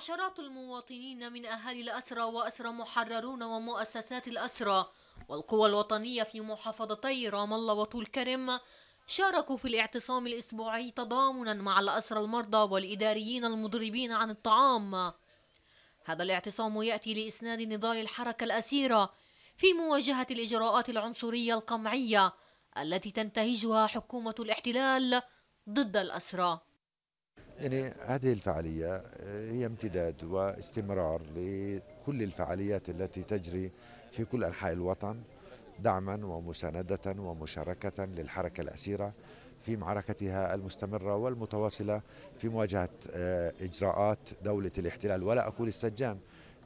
عشرات المواطنين من أهالي الأسرى وأسرى محررون ومؤسسات الأسرى والقوى الوطنية في محافظتي رام الله وطول كرم شاركوا في الاعتصام الأسبوعي تضامنا مع الأسرى المرضى والإداريين المضربين عن الطعام هذا الاعتصام يأتي لإسناد نضال الحركة الأسيرة في مواجهة الإجراءات العنصرية القمعية التي تنتهجها حكومة الاحتلال ضد الأسرى يعني هذه الفعالية آه، هي امتداد واستمرار لكل الفعاليات التي تجري في كل أنحاء الوطن دعما ومساندة ومشاركة للحركة الأسيرة في معركتها المستمرة والمتواصلة في مواجهة آه، إجراءات دولة الاحتلال ولا أقول السجان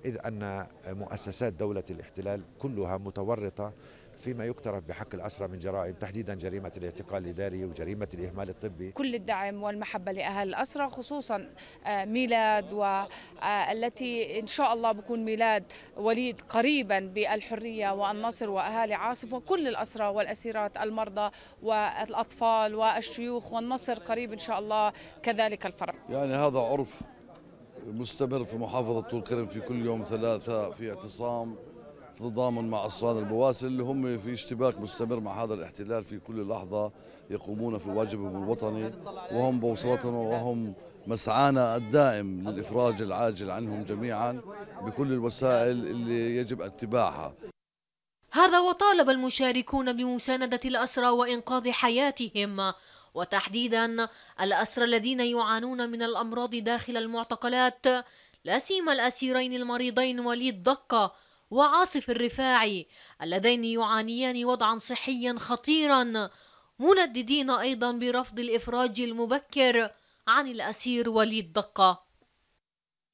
إذ أن مؤسسات دولة الاحتلال كلها متورطة فيما يقترف بحق الأسرى من جرائم تحديدا جريمة الاعتقال الإداري وجريمة الإهمال الطبي كل الدعم والمحبة لأهل الأسرى خصوصا آه، ميلاد والتي آه، إن شاء الله بكون ميلاد وليد قريبا بالحرية والنصر وأهالي عاصف وكل الأسرى والأسيرات المرضى والأطفال والشيوخ والنصر قريب إن شاء الله كذلك الفرح يعني هذا عرف مستمر في محافظة طول كرم في كل يوم ثلاثة في اعتصام تضامن مع أسران البواسل اللي هم في اشتباك مستمر مع هذا الاحتلال في كل لحظة يقومون في واجبهم الوطني وهم بوصلتنا وهم مسعانا الدائم للإفراج العاجل عنهم جميعا بكل الوسائل اللي يجب اتباعها هذا وطالب المشاركون بمساندة الأسرى وإنقاذ حياتهم وتحديدا الأسرى الذين يعانون من الأمراض داخل المعتقلات لا سيما الأسيرين المريضين وليد دقة وعاصف الرفاعي اللذين يعانيان وضعا صحيا خطيرا منددين أيضا برفض الإفراج المبكر عن الأسير وليد دقة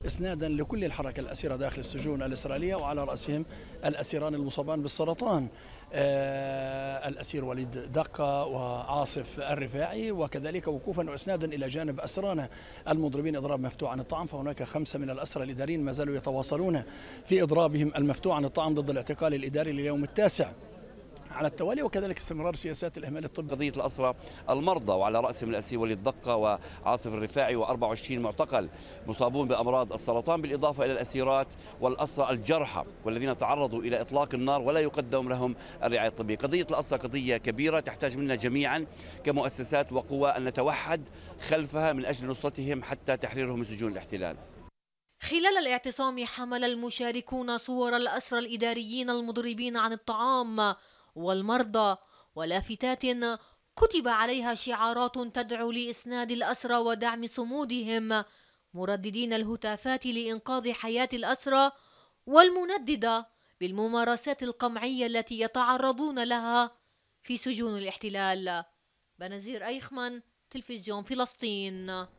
اسنادا لكل الحركه الاسيره داخل السجون الاسرائيليه وعلى راسهم الاسيران المصابان بالسرطان آه، الاسير وليد دقه وعاصف الرفاعي وكذلك وقوفا واسنادا الى جانب اسرانا المضربين اضراب مفتوح عن الطعام فهناك خمسه من الاسرى الاداريين ما زالوا يتواصلون في اضرابهم المفتوح عن الطعام ضد الاعتقال الاداري لليوم التاسع على التوالي وكذلك استمرار سياسات الإهمال الطبي قضية الاسرى المرضى وعلى رأسهم الأسير وليد الدقة وعاصف الرفاعي و24 معتقل مصابون بأمراض السرطان بالإضافة إلى الأسيرات والأسرى الجرحى والذين تعرضوا إلى إطلاق النار ولا يقدم لهم الرعاية الطبية قضية الأسرى قضية كبيرة تحتاج منا جميعا كمؤسسات وقوى أن نتوحد خلفها من أجل نصرتهم حتى تحريرهم من سجون الاحتلال خلال الاعتصام حمل المشاركون صور الأسرى الإداريين المضربين عن الطعام والمرضى ولافتات كتب عليها شعارات تدعو لإسناد الأسرى ودعم صمودهم مرددين الهتافات لإنقاذ حياة الأسرى والمنددة بالممارسات القمعية التي يتعرضون لها في سجون الاحتلال بنزير أيخمن تلفزيون فلسطين